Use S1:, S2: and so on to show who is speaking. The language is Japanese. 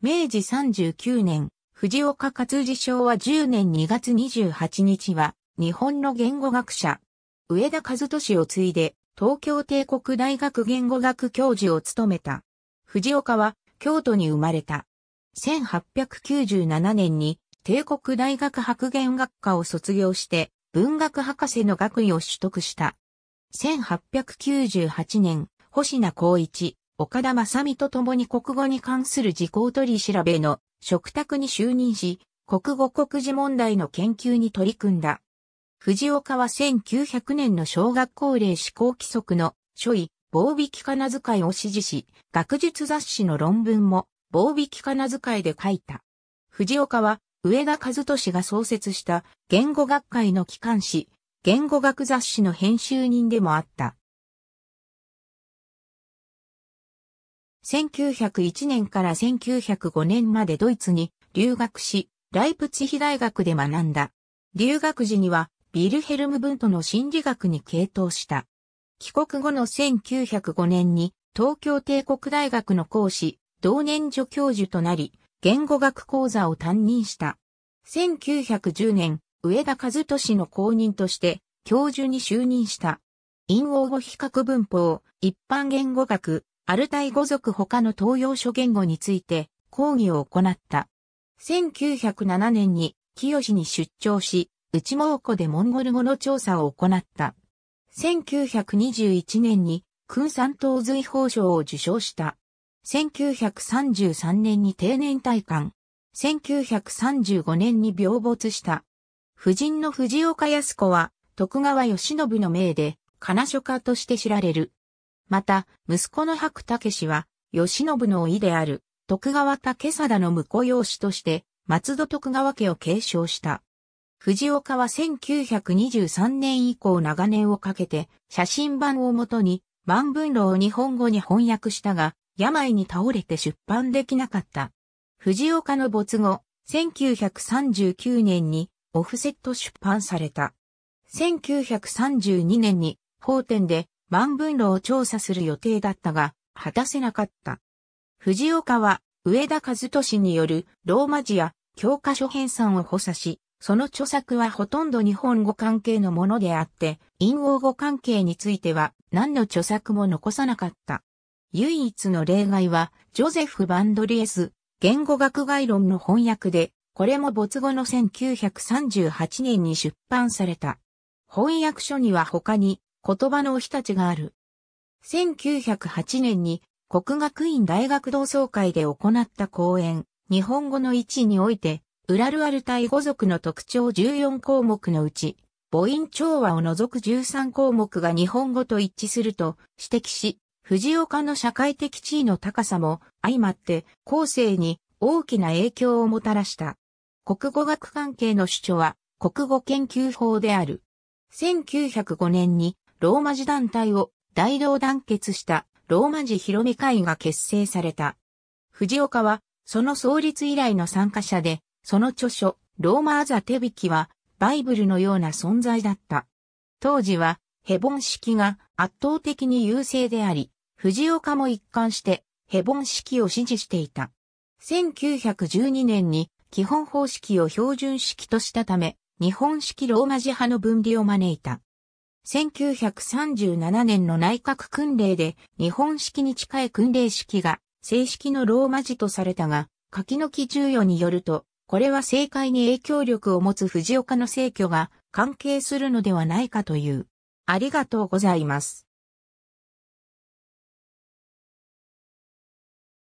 S1: 明治39年、藤岡勝治昭和10年2月28日は、日本の言語学者、上田和俊を継いで、東京帝国大学言語学教授を務めた。藤岡は、京都に生まれた。1897年に、帝国大学博言学科を卒業して、文学博士の学位を取得した。1898年、星名光一、岡田正美と共に国語に関する事項取り調べの嘱託に就任し、国語国字問題の研究に取り組んだ。藤岡は1900年の小学校令施行規則の書位、防備期金遣いを支持し、学術雑誌の論文も防備期金遣いで書いた。藤岡は上田和俊が創設した言語学会の機関誌、言語学雑誌の編集人でもあった。1901年から1905年までドイツに留学し、ライプツヒ大学で学んだ。留学時には、ビルヘルム・ブントの心理学に傾倒した。帰国後の1905年に、東京帝国大学の講師、同年助教授となり、言語学講座を担任した。1910年、上田和俊の公認として、教授に就任した。陰王語比較文法、一般言語学、アルタイ語族他の東洋諸言語について講義を行った。1907年に清に出張し、内蒙古でモンゴル語の調査を行った。1921年に、君山東随法賞を受賞した。1933年に定年退官。1935年に病没した。夫人の藤岡康子は、徳川義信の命で、金書家として知られる。また、息子の白武氏は、吉信の意である、徳川武貞の婿養子として、松戸徳川家を継承した。藤岡は1923年以降長年をかけて、写真版をもとに、万文楼を日本語に翻訳したが、病に倒れて出版できなかった。藤岡の没後、1939年にオフセット出版された。1932年に、法典で万文路を調査する予定だったが、果たせなかった。藤岡は、上田和俊によるローマ字や教科書編纂を補佐し、その著作はほとんど日本語関係のものであって、陰王語関係については何の著作も残さなかった。唯一の例外は、ジョゼフ・バンドリエス、言語学概論の翻訳で、これも没後の1938年に出版された。翻訳書には他に、言葉のお立ちがある。1908年に国学院大学同窓会で行った講演、日本語の位置において、ウラルアルタイ語族の特徴14項目のうち、母音調和を除く13項目が日本語と一致すると指摘し、藤岡の社会的地位の高さも相まって後世に大きな影響をもたらした。国語学関係の主張は国語研究法である。1905年にローマ字団体を大同団結したローマ字広め会が結成された。藤岡は、その創立以来の参加者で、その著書、ローマアザ手引きは、バイブルのような存在だった。当時は、ヘボン式が圧倒的に優勢であり、藤岡も一貫してヘボン式を支持していた。1912年に基本方式を標準式としたため、日本式ローマ字派の分離を招いた。1937年の内閣訓令で日本式に近い訓令式が正式のローマ字とされたが、柿の木重要によると、これは政界に影響力を持つ藤岡の政去が関係するのではないかという。ありがとうございます。